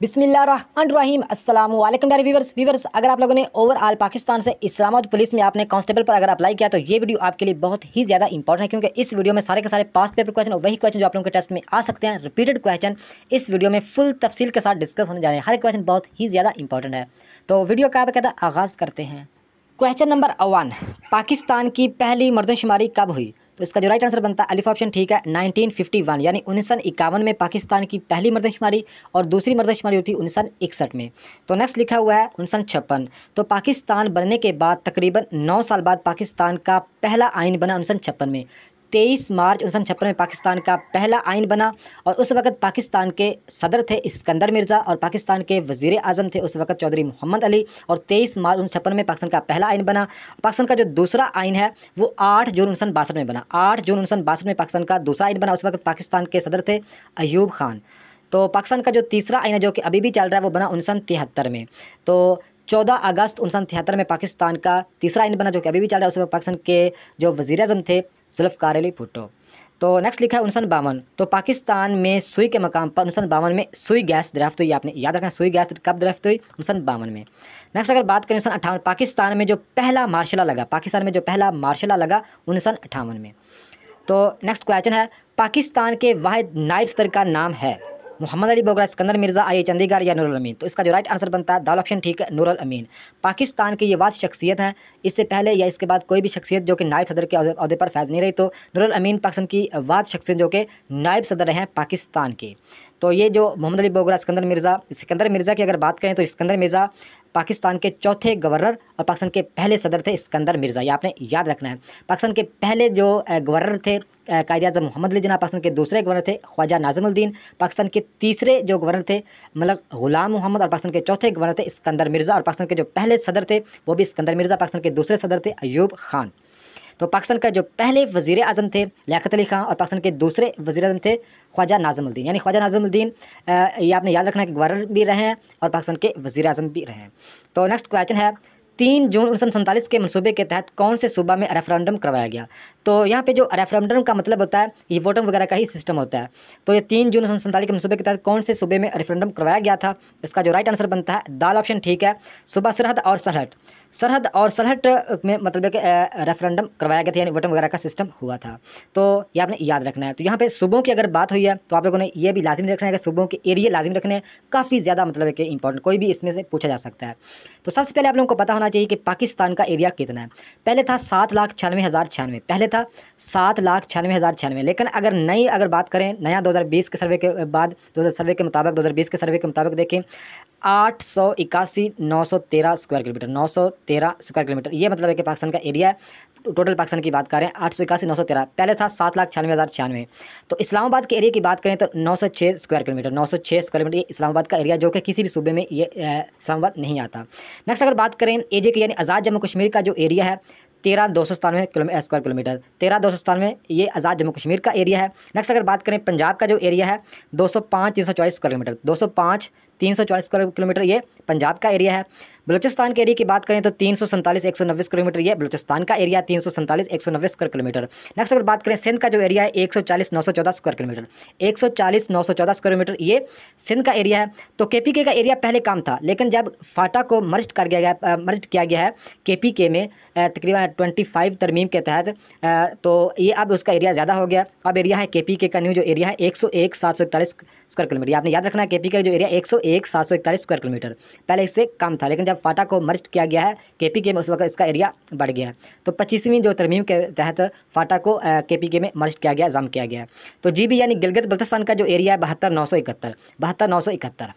बिसमीम अल्लाम डर वीवर्स वीवर्स अगर आप लोगों ने ओवरऑल पाकिस्तान से इस्लामाबाद पुलिस में आपने कांस्टेबल पर अगर अप्लाई किया तो ये वीडियो आपके लिए बहुत ही ज़्यादा इंपॉर्टेंट है क्योंकि इस वीडियो में सारे के सारे पास पेपर क्वेश्चन और वही क्वेश्चन जो आप लोगों के टेस्ट में आ सकते हैं रिपीटेड क्वेश्चन इस वीडियो में फुल तफसील के साथ डिस्कस होने जा रहे हैं हर क्वेश्चन बहुत ही ज़्यादा इंपॉर्टेंट है तो वीडियो का बकायदा आगाज़ करते हैं क्वेश्चन नंबर वन पाकिस्तान की पहली मर्दमशुमारी कब हुई तो इसका जो राइट आंसर बनता है अलिफ ऑप्शन ठीक है 1951 यानी उन्नीस में पाकिस्तान की पहली मर्दशुमारी और दूसरी मर्दशुमारी होती उन्नीस इकसठ में तो नेक्स्ट लिखा हुआ है उन्नीस छप्पन तो पाकिस्तान बनने के बाद तकरीबन नौ साल बाद पाकिस्तान का पहला आइन बना उन्नीस छप्पन में तेईस मार्च उन्नीस सौ छप्पन में पाकिस्तान का पहला आइन बना और उस वक्त पाकिस्तान के सदर थे इस्कंदर मिर्ज़ा और पाकिस्तान के वजीर अजम थे उस वक्त चौधरी मोहम्मद अली और तेईस मार्च उन्नीस छप्पन में पाकिस्तान का पहला आइन बना पाकिस्तान का जो दूसरा आइन है वो आठ जून उन्नीस सौ बासठ में बना आठ जून उन्नीस सौ बासठ में पाकिस्तान का दूसरा आइन बना उस वक्त पाकिस्तान के सदर थे अयूब खान तो पाकिस्तान का जो तीसरा आइन है जो कि अभी भी चल रहा है वो बना उन्नीस सौ तिहत्तर में तो चौदह अगस्त उन्नीस तिहत्तर में पाकिस्तान का तीसरा आइन बना जो कि अभी भी चल रहा है उस वक्त पाकिस्तान के जो वजीर अजम थे जुल्फ़ारेली भुट्टो तो नेक्स्ट लिखा है उनसन बावन तो पाकिस्तान में सुई के मकाम पर उनसन बावन में सुई गैस दरफ्त हुई आपने याद रखना सुई गैस कब दरफ्त हुई उनसन बावन में नेक्स्ट अगर बात करें उनसन अठावन पाकिस्तान में जो पहला मार्शला लगा पाकिस्तान में जो पहला मार्शला लगा उनसन अट्ठावन में तो नेक्स्ट क्वेश्चन है पाकिस्तान के वाहिद नायब स्तर का नाम है मोहम्मद अली बोगरा सिकंदर मिर्जा आई चंडीगढ़ या नूरल अमीन तो इसका जो राइट आंसर बनता है दाल ऑप्शन ठीक है नूरल अमीन पाकिस्तान की ये वाद शख्सियत हैं इससे पहले या इसके बाद कोई भी शख्सियत जो कि नायब सदर के अहदे पर फैज नहीं रही तो नूरल अमीन पाकिस्तान की वाद शख्सियत जो कि नायब सदर हैं पाकिस्तान के तो ये जो मोहम्मद अली बोगरा सिकंदर मिर्ज़ा सिकंदर मिर्ज़ा की अगर बात करें तो सिकंदर मिर्ज़ा पाकिस्तान के चौथे गवर्नर और पाकिस्तान के पहले सदर थे इस्कंदर मिर्ज़ा ये आपने याद रखना है पाकिस्तान के पहले जो गवर्नर थे कायद अजम मोहम्मद अली जना पाकिस्तान के दूसरे गवर्नर थे ख्वाजा नाजमुद्दीन पाकिस्तान के तीसरे जो गवर्नर थे मतलब गुलाम मोहम्मद और पाकिस्तान के चौथे गवर्नर थे इस्कंदर मिर्ज़ा और पाकिस्तान के जो पहले सदर थे वो भी इस्कंदर मिर्ज़ा पाकिस्तान के दूसरे सदर थे अयूब खान तो पाकिस्तान का जो पहले वजीर अजम थे लियात अली खां और पाकिस्तान के दूसरे वजी अजम थे ख्वाजा नाजमुद्दीन यानी ख्वाजा नाजमुद्दीन ये आपने याद रखना कि गवर्नर भी रहे हैं और पाकिस्तान के वजी अजम भी रहे हैं तो नेक्स्ट क्वेश्चन है तीन जून उन्नीस सौ सैंतालीस के मनसूबे के तहत कौन से सूबा में रेफरेंडम करवाया गया तो यहाँ पे जो रेफरेंडम का मतलब होता है ये वोटिंग वगैरह का ही सिस्टम होता है तो ये तीन जून उन्नीस सौ सैंतालीस के मनसूबे के तहत कौन से सूबे में रेफरेंडम करवाया गया था इसका जो राइट आंसर बनता है दाल ऑप्शन ठीक है सुबह सरहद और सरहट सरहद और सरहद में मतलब कि रेफरेंडम करवाया गया था यानी वोटम वगैरह का सिस्टम हुआ था तो ये आपने याद रखना है तो यहाँ पे सूबों की अगर बात हुई है तो आप लोगों ने ये भी लाजमी रखना है कि सुबहों के एरिए लाजमी रखने हैं काफ़ी ज़्यादा मतलब कि इंपॉर्टेंट कोई भी इसमें से पूछा जा सकता है तो सबसे पहले आप लोगों को पता होना चाहिए कि पाकिस्तान का एरिया कितना है पहले था सात लाख छियानवे हज़ार छियानवे पहले था सात लाख छियानवे हज़ार छियानवे लेकिन अगर नई अगर बात करें नया दो के सर्वे के बाद दो सर्वे के मुताबिक दो के सर्वे के मुताबिक देखें आठ सौ इक्यासी नौ सौ तेरह स्क्वायर किलोमीटर नौ सौ तेरह स्क्वायर किलोमीटर ये मतलब है कि पाकिस्तान का एरिया है टोटल पाकिस्तान की बात करें आठ सौ इक्यासी नौ सौ तेरह पहले था सात लाख छियानवे हज़ार छियानवे तो इस्लामाबाद के एरिया की बात करें तो नौ सौ छः स्क्वायर किलोमीटर नौ सौ छः स्क्वायर किलोमीटर ये इस्लामाबाद का एरिया जो कि किसी भी सूबे में ये इस्लामाबाद नहीं आता नेक्स्ट अगर बात करें एजे की यानी आज़ाद जम्मू कश्मीर का जो एरिया है तेरह दो सौ सतानवे किलोमी स्क्वायर किलोमीटर तेरह दो सौ सतानवे ये आज़ाद जम्मू कश्मीर का एरिया है नेक्स्ट अगर बात करें पंजाब का जो एरिया है दो सौ पाँच तीन सौ चौबीस किलोमीटर दो सौ पाँच तीन सौ चौबीस किलोमीटर ये पंजाब का एरिया है बलूचिस्तान के एरिया की बात करें तो तीन सौ सैंतालीस एक सौ नब्बे किलोमीटर ये बलूचिस्तान का एरिया तीन सौ सैंतालीस एक सौ नब्बे स्क्वायर किलोमीटर नेक्स्ट अगर बात करें सिंध का जो एरिया है एक सौ चालीस नौ सौ चौदह स्क्वायर किलोमीटर एक सौ चालीस नौ सौ चौदह स्क्वायर किलोमीटर ये सिंध का एरिया है तो के पी के का एरिया पहले काम था लेकिन जब फाटा को मर्ज कर गया गया मर्ज किया गया है के पी के में तकरीबन ट्वेंटी फाइव तरमीम के तहत तो ये अब उसका एरिया ज़्यादा हो गया अब एरिया है के पी के का न्यू जो एरिया है एक सौ एक सात सौ इकतालीस स्क्वायर किलोमीटर आपने याद रखना है के पी का जो एरिया एक सौ एक सात सौ इकतालीस स्क्वायर किलोमीटर पहले इससे कम था लेकिन जब जब फाटा को मर्ज किया गया है के के में उस वक्त इसका एरिया बढ़ गया है तो पच्चीसवीं जो तरमीम के तहत फाटा को के के में मर्ज किया गया जम किया गया है तो जी बी यानी गिलगित बल्तिस्तान का जो एरिया है बहत्तर नौ सौ इकहत्तर बहत्तर नौ सौ इकहत्तर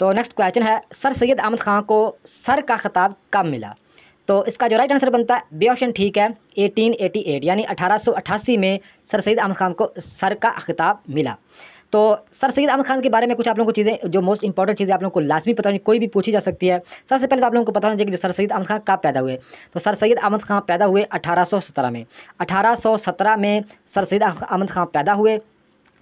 तो नेक्स्ट क्वेश्चन है सर सैयद अहमद खां को सर का खिताब कब मिला तो इसका जो राइट आंसर बनता है बे ऑप्शन ठीक है 1888 यानी 1888 में सर सैद अहमद खान को सर का खिताब मिला तो सर सैद अहमद खान के बारे में कुछ आप लोगों को चीज़ें जो मोस्ट इंपॉर्टेंट चीज़ें आप लोगों को लाजमी पता होनी कोई भी पूछी जा सकती है सबसे पहले तो आप लोगों को पता होना चाहिए कि जो सर सैद अहमद खान कब पैदा हुए तो सर सैद अहमद खान पैदा हुए अठारह में अठारह में सर सैद अहमद खान पैदा हुए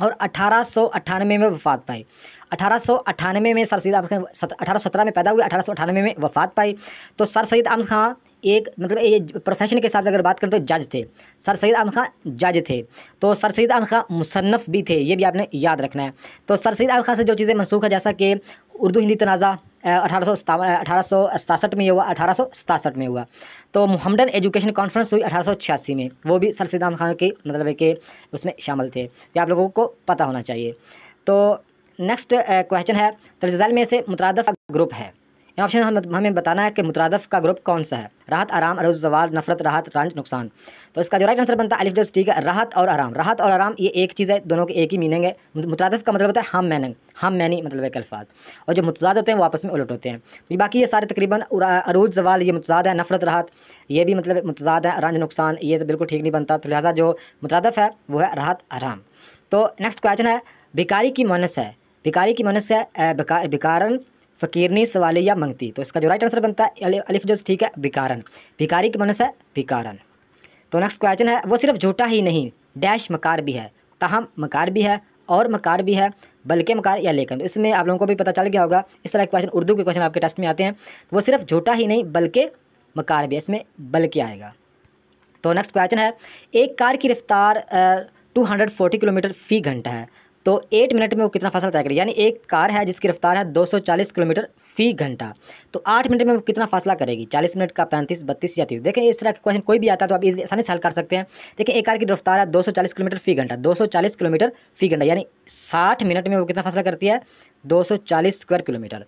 और अठारह में वफात पाई अठारह में सर सैद अहमद खान अठारह में पैदा हुए अठारह में वफात पाई तो सर सैद अहमद खान एक मतलब ये प्रोफेशन के हिसाब से अगर बात करें तो जज थे सर सैद अहमद खान जज थे तो सर सैद अहमद खान मुसन्फ़ भी थे ये भी आपने याद रखना है तो सर सैद अहमद खान से जो चीज़ें मनसूख है जैसा कि उर्दू हिंदी तनाज़ा अठारह सौ अठारह सौ सतासठ में हुआ अठारह सौ सतासठ में हुआ तो मोहम्मदन एजुकेशन कॉन्फ्रेंस हुई अठारह सौ छियासी में वो भी सर सैद अहमद खां के मतलब के उसमें शामिल थे ये आप लोगों को पता होना चाहिए तो नेक्स्ट क्वेश्चन है तर्जल में से मुतरद ग्रुप है यहाँ ऑप्शन हम हमें बताना है कि मुतरदफ का ग्रुप कौन सा है राहत आराम अरुज जवाल नफरत राहत रंज नुकसान तो इसका जो राइट आंसर बनता है अलिफ जो ठीक है राहत और आराम राहत और आराम ये एक चीज़ है दोनों के एक ही मीनिंग है मुतरदफ का मतलब होता है हम मैनिंग हम मैनी मतलब एक अल्फाज और जो मुतजाद होते हैं वो आपस में उलट होते हैं तो बाकी ये सारे तकरीबन अरूज जवाल ये मुतजाद है नफरत राहत ये भी मतलब मुतजाद है रंज नुकसान ये तो बिल्कुल ठीक नहीं बनता तो लिहाजा जो मुतरदफ है वो है राहत आराम तो नेक्स्ट क्वेश्चन है भिकारी की मोनस है भिकारी की मोनस है भिकारन फ़कीरनी या मंगती तो इसका जो राइट आंसर बनता है अलिफ जो ठीक है भिकारन भिकारी की मनस है भिकारन तो नेक्स्ट क्वेश्चन है वो सिर्फ झूठा ही नहीं डैश मकार भी है तहम मकार भी है और मकार भी है बल्कि मकार या लेकिन तो इसमें आप लोगों को भी पता चल गया होगा इस तरह के क्वेश्चन उर्दू के क्वेश्चन आपके टेस्ट में आते हैं तो वो सिर्फ झूठा ही नहीं बल्कि मकार भी है इसमें बल्कि आएगा तो नेक्स्ट क्वेश्चन है एक कार की रफ्तार टू हंड्रेड फोर्टी किलोमीटर फी घंटा है तो एट मिनट में वो कितना फासला तय करेगी यानी एक कार है जिसकी रफ्तार है 240 किलोमीटर फी घंटा तो आठ मिनट में वो कितना फासला करेगी 40 मिनट का पैंतीस बत्तीस या तीस देखें इस तरह का क्वेश्चन कोई भी आता है तो आप इस आसानी से हल कर सकते हैं देखिए एक कार की रफ्तार है 240 किलोमीटर फी घंटा 240 किलोमीटर फी घंटा यानी साठ मिनट में वो कितना फासला करती है चालीस स्क्वायर किलोमीटर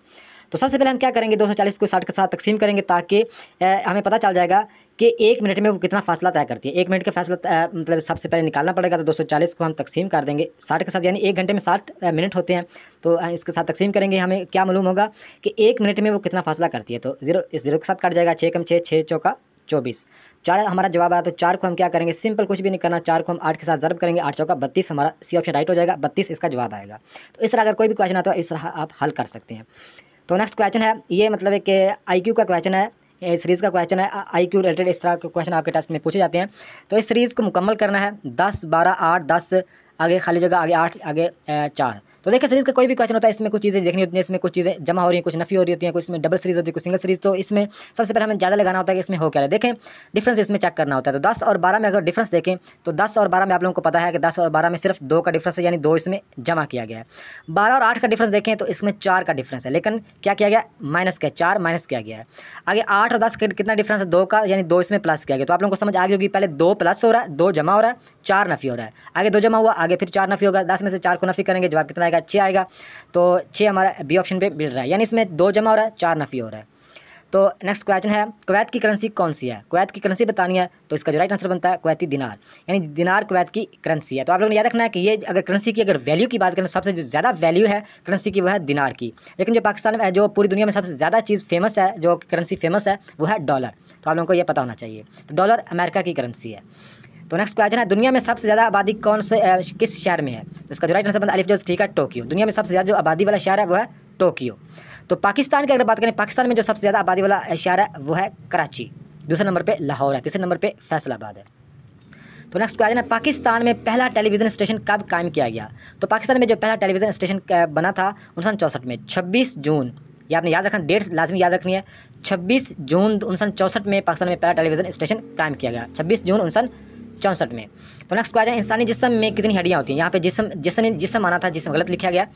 तो सबसे पहले हम क्या करेंगे दो को साठ के साथ तकसीम करेंगे ताकि हमें पता चल जाएगा कि एक मिनट में वो कितना फासला तय करती है एक मिनट का फैसला मतलब सबसे पहले निकालना पड़ेगा तो 240 को हम तकसीम कर देंगे 60 के साथ यानी एक घंटे में 60 मिनट होते हैं तो इसके साथ तकसीम करेंगे हमें क्या मालूम होगा कि एक मिनट में वो कितना फासला करती है तो जीरो इस जीरो के साथ कट जाएगा छः कम छः छः चौका चौबीस चार हमारा जवाब आया तो चार को हम क्या करेंगे सिंपल कुछ भी नहीं करना चार को हम आठ के साथ जर्ब करेंगे आठ चौका बत्तीस हमारा सी ऑप्शन राइट हो जाएगा बत्तीस इसका जवाब आएगा तो इस तरह अगर कोई भी क्वेश्चन आता है इस तरह आप हल कर सकते हैं तो नेक्स्ट क्वेश्चन है ये मतलब एक आई का क्वेश्चन है इस सीरीज़ का क्वेश्चन है आई क्यू रिलेटेड इस तरह के क्वेश्चन आपके टेस्ट में पूछे जाते हैं तो इस सीरीज़ को मुकम्मल करना है दस बारह आठ दस आगे खाली जगह आगे आठ आगे चार तो देखिए सीरीज़ का कोई भी क्वेश्चन होता है इसमें कुछ चीज़ें देखनी होती है इसमें कुछ चीज़ें जमा हो रही हैं कुछ नफी हो रही होती है कुछ इसमें डबल सीरीज़ होती है कुछ सिंगल सीरीज़ तो इसमें सबसे पहले हमें ज़्यादा लगाना होता है कि इसमें हो क्या है देखें डिफ्रेंस इसमें चेक करना होता है तो दस और बारह में अगर डिफ्रेंस देखें तो दस और बारह में आप लोगों को पता है कि दस और बारह में सिर्फ दो का डिफ्रेंस है यानी दो इसमें जमा किया गया है बारह और आठ का डिफ्रेंस देखें तो इसमें चार का डिफ्रेंस है लेकिन क्या किया गया माइनस किया चार माइनस किया गया है आगे आठ और दस का कितना डिफ्रेंस है दो का यानी दो इसमें प्लस किया गया तो आप लोगों को समझ आ गई होगी पहले दो प्लस हो रहा है दो जमा हो रहा है चार नफी हो रहा है आगे दो जमा हुआ आगे फिर चार नफी होगा दस में से चार को नफी करेंगे जवाब कितना आएगा छः आएगा तो छः हमारा बी ऑप्शन पे मिल रहा है यानी इसमें दो जमा हो रहा है चार नफ़ी हो रहा है तो नेक्स्ट क्वेश्चन है कुवैत की करेंसी कौन सी है कुवैत की करेंसी बतानी है तो इसका जो राइट आंसर बनता है कुवैती दिनार यानी दिनार कुवैत की करेंसी है तो आप लोगों ने याद रखना है कि ये अगर करेंसी की अगर वैल्यू की बात करें तो सबसे जो ज़्यादा वैल्यू है करेंसी की वह है दिनार की लेकिन जो पाकिस्तान में जो पूरी दुनिया में सबसे ज़्यादा चीज़ फेमस है जो करेंसी फेमस है वह है डॉलर तो आप लोगों को यह पता होना चाहिए तो डॉलर अमेरिका की करेंसी है तो नेक्स्ट क्वेश्चन है दुनिया में सबसे ज़्यादा आबादी कौन से किस शहर में है तो इसका जो राइट आंसर अलिफ जो ठीक है टोक्यो दुनिया में सबसे ज़्यादा जो आबादी वाला शहर है वो है टोक्यो तो पाकिस्तान की अगर बात करें पाकिस्तान में जो सबसे ज़्यादा आबादी वाला शहर है वो है कराची दूसरे नंबर पर लाहौर है तीसरे नंबर पर फैसलाबाद है तो नेक्स्ट क्वेश्चन है पाकिस्तान में पहला टेलीविज़न स्टेशन कब कायम किया गया तो पाकिस्तान में जो पहला टेलीविज़न स्टेशन बना था उन्नीस चौंसठ में छब्बीस जून ये आपने याद रखना डेट्स लाजमी याद रखनी है छब्बीस जून उन्नीस में पाकिस्तान में पहला टेलीविज़न स्टेशन कायम किया गया छब्बीस जून उन्नीस चौंसठ में तो नेक्स्ट क्वेश्चन इंसानी जिसम में कितनी हड्डियाँ होती हैं यहाँ पे जिसम जिसने जिसम आना था जिसम गलत लिखा गया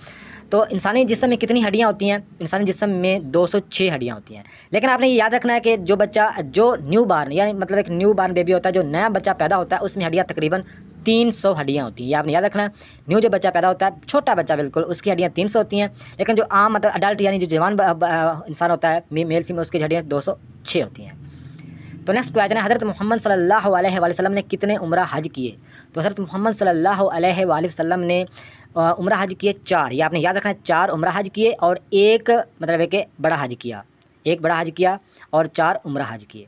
तो इंसानी जिसम में कितनी हड्डियाँ होती हैं इंसानी जिसम में 206 हड्डियाँ होती हैं लेकिन आपने ये याद रखना है कि जो बच्चा जो न्यू बार्न यानी मतलब एक न्यू बार्न बेबी होता है जो नया बच्चा पैदा होता है उसमें हड्डियाँ तकरीबन तीन सौ हड्डियाँ होती हैं ये आपने याद रखना है न्यू जो बच्चा पैदा होता है छोटा बच्चा बिल्कुल उसकी हड्डियाँ तीन सौ होती हैं लेकिन जो आम मतलब अडल्ट यानी जो जवान इंसान होता है मेल फीमेल उसकी हड्डियाँ दो सौ छः होती हैं तो नेक्स्ट क्वेश्चन है हज़रत मोहम्मद सल्लल्लाहु अलैहि वसल्लम ने कितने उम्र हज किए तो हज़रत मोहम्मद सल्लल्लाहु अलैहि वसल्लम ने उम्र हज किए चार ये या आपने याद रखना है चार उम्र हज किए और एक मतलब है कि बड़ा हज किया एक बड़ा हज किया और चार उम्र हज किए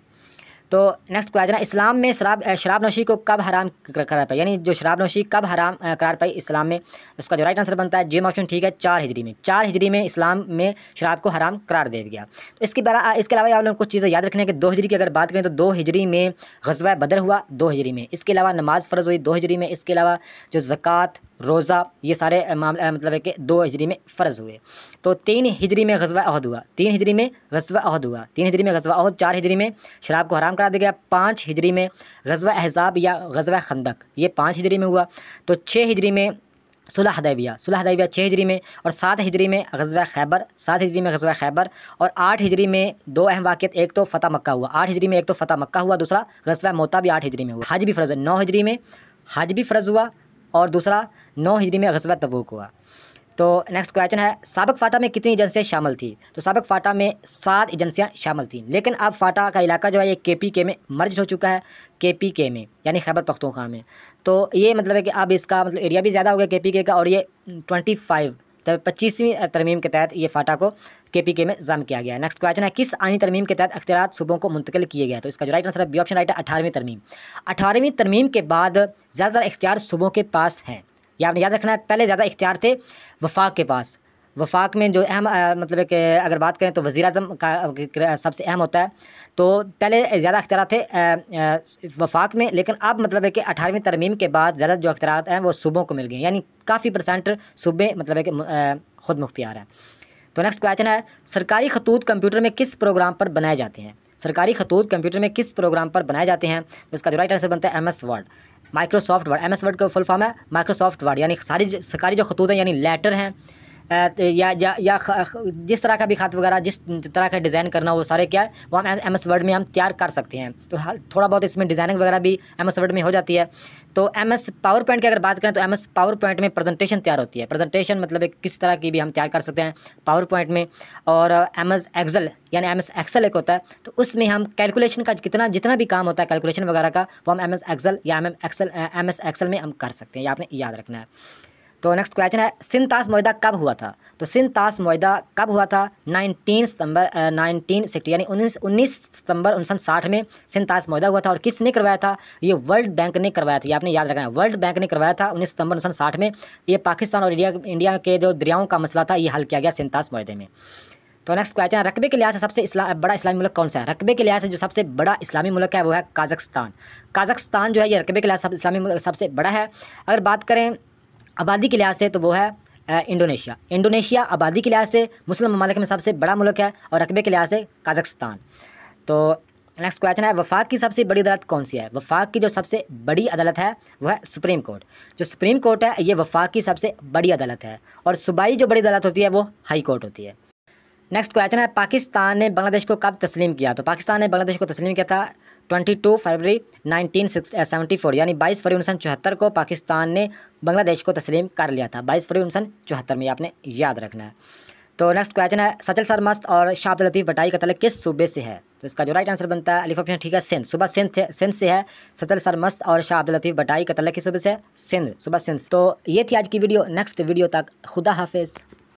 तो नेक्स्ट क्वेश्चन है इस्लाम में शराब शराब नोशी को कब हराम करार पाई यानी जो शराब नोशी कब हराम करार पाई इस्लाम में उसका जो राइट आंसर बनता है जे ऑप्शन ठीक है चार हिजरी में चार हिजरी में इस्लाम में शराब को हराम करार दे दिया तो इसके बारा इसके अलावा आप लोग कुछ चीज़ें याद रखने कि दो हिजरी की अगर बात करें तो दो हिजरी में गजवा बदर हुआ दो हिजरी में इसके अलावा नमाज़ फ़र्ज़ हुई दो हिजरी में इसके अलावा जो जक़ात रोज़ा ये सारे मामले मतलब है कि दो हिजरी में फ़र्ज़ हुए तो तीन हिजरी में गजवा अहद हुआ तीन हिजरी में गजवा अहद हुआ तीन हिजरी में गजवा अहद चार हिजरी में शराब को हराम करा दिया गया पाँच हिजरी में गजवा एहजाब या गजवा खंदक ये पाँच हिजरी में हुआ तो छः हिजरी में सुलह हदैबिया सुलह हदैबिया छः हिजरी में और सात हिजरी में गजवा खैबर सात हिजरी में गजवा खैबर और आठ हिजरी में दो अहम वाक़ एक तो फ़तह मक्का हुआ आठ हिजरी में एक तो फ़तह मक्का हुआ दूसरा गजवा मोता भी आठ हिजरी में हुआ हज भी फ़र्ज़ नौ हिजरी में हज भी फ़र्ज़ हुआ और दूसरा नौ हिजरी में गजबा तबूक हुआ तो नेक्स्ट क्वेश्चन है सबक फाटा में कितनी एजेंसियाँ शामिल थी तो सबक फाटा में सात एजेंसियाँ शामिल थीं लेकिन अब फाटा का इलाका जो है ये के पी के में मर्ज हो चुका है के पी के में यानी खैबर पख्तूखा में तो ये मतलब है कि अब इसका मतलब एरिया भी ज़्यादा हो गया के पी के का और ये ट्वेंटी फाइव तो पच्चीसवीं तरमीम के तहत ये फाटा को के पी के में जम किया गया नेक्स्ट क्वेश्चन है किस आनी तरमीम के तहत अख्तियार सूबों को मुंतकिल किए गए तो इसका जो राइट आंसर है बी ऑप्शन राइट है अठारहवीं तरमीम अठारहवीं तरमीम के बाद ज़्यादातर इख्तियार सूबों के पास हैं या आपने याद रखना है पहले ज़्यादा इख्तियार थे वफाक के पास वफाक में जो अहम मतलब कि अगर बात करें तो वज़ी अजम का सबसे अहम होता है तो पहले ज़्यादा अख्तियार थे वफाक में लेकिन अब मतलब है कि अठारहवीं तरमीम के बाद ज़्यादा जो अख्तियार हैं वो सूबों को मिल गए यानी काफ़ी परसेंट सूबे मतलब कि खुद मुख्तियार हैं तो नेक्स्ट क्वेश्चन है सरकारी खतूत कंप्यूटर में किस प्रोग्राम पर बनाए जाते हैं सरकारी खतूत कंप्यूटर में किस प्रोग्राम पर बनाए जाते हैं तो इसका जो राइट आंसर बनता है M S Word Microsoft Word M S Word का फुल फॉर्म है माइक्रोसॉफ्ट वर्ड यानी सारी सरकारी जो खतूत हैं यानी लेटर हैं या या, या जिस तरह का भी खात वगैरह जिस तरह का डिज़ाइन करना वो सारे क्या है वो हम एम एस वर्ड में हम तैयार कर सकते हैं तो थोड़ा बहुत इसमें डिज़ाइनिंग वगैरह भी एम एस वर्ड में हो जाती है तो एम एस पावर पॉइंट की अगर बात करें तो एम एस पावर पॉइंट में प्रेजेंटेशन तैयार होती है प्रेजेंटेशन मतलब किस तरह की भी हम तैयार कर सकते हैं पावर पॉइंट में और एम एस एक्सल यानी एम एस एक्सल एक होता है तो उसमें हम कैलकुलेशन का कितना जितना भी काम होता है कैलकुलेशन वगैरह का वो हम एम एस एक्सल या M M Excel M S Excel में हम कर सकते हैं ये आपने याद रखना है तो नेक्स्ट क्वेश्चन है सिंतास माहा कब हुआ था तो सिंतास माहा कब हुआ था नाइनटीन सितंबर नाइनटीन सिक्सटी यानी उन्नीस उन्नीस सितंबर उन्नीस साठ में सिंतास माहा हुआ था और किसने करवाया था ये वर्ल्ड बैंक ने करवाया था ये आपने याद रखा है वर्ल्ड बैंक ने करवाया था उन्नीस सितंबर उन्नीस साठ में ये पाकिस्तान और इंडिया इंडिया के जो दरियाओं का मसला था ये हल किया गया सिंतास माहे में तो नेक्स्ट क्वेश्चन है रकबे के लिहाज से सबसे इस्ला, बड़ा इस्लामी मुल्क कौन सा है रकबे के लिहाज से जो सबसे बड़ा इस्लामी मुल्क है वो है काजस्तान काजस्तान जो है ये रकबे के लिहाज से इस्लामी मुल्क सबसे बड़ा है अगर बात करें आबादी के लिहाज से तो वो है इंडोनेशिया इंडोनेशिया आबादी के लिहाज से मुस्लिम ममालिक में सबसे बड़ा मुल्क है और रकबे के लिहाज से काजकस्तान तो नेक्स्ट क्वेश्चन है वफाक की सबसे बड़ी अदालत कौन सी है वफाक की जो सबसे बड़ी अदालत है वह है सुप्रीम कोर्ट जो सुप्रीम कोर्ट है ये वफाक की सबसे बड़ी अदालत है और सूबाई जो बड़ी अदालत होती है वो हाई कोर्ट होती है नेक्स्ट क्वेश्चन है पाकिस्तान ने बांग्लादेश को कब तस्लीम किया तो पाकिस्तान ने बांग्लादेश को तस्लीम किया था twenty two February nineteen seventy four यानी बाईस फरवरी उन्नीस चौहत्तर को पाकिस्तान ने बांग्लादेश को तस्लीम कर लिया था बाईस फरवरी उन्नीस चौहत्तर में आपने याद रखना है तो नेक्स्ट क्वेश्चन है सचल सर मस्त और शाब्द लतीफ़ बटाई का तलक किस सूबे से है तो इसका जो राइट आंसर बनता है अलीफ ऑप्शन ठीक है सिंध सुबह सिंध सिंध से है सचल मस्त और शाह लतीफ़ बटाई का तलक किस सूबे से है सिंध सुबह सिंध तो ये थी आज की वीडियो नेक्स्ट वीडियो तक खुदा हाफिज़